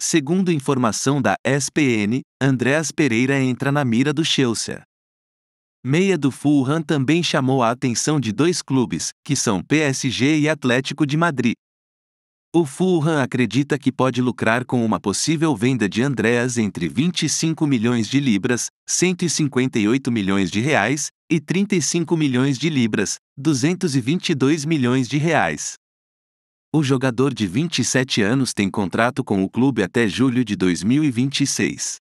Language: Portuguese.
Segundo informação da SPN, Andréas Pereira entra na mira do Chelsea. Meia do Fulham também chamou a atenção de dois clubes, que são PSG e Atlético de Madrid. O Fulham acredita que pode lucrar com uma possível venda de Andréas entre 25 milhões de libras, 158 milhões de reais, e 35 milhões de libras, 222 milhões de reais. O jogador de 27 anos tem contrato com o clube até julho de 2026.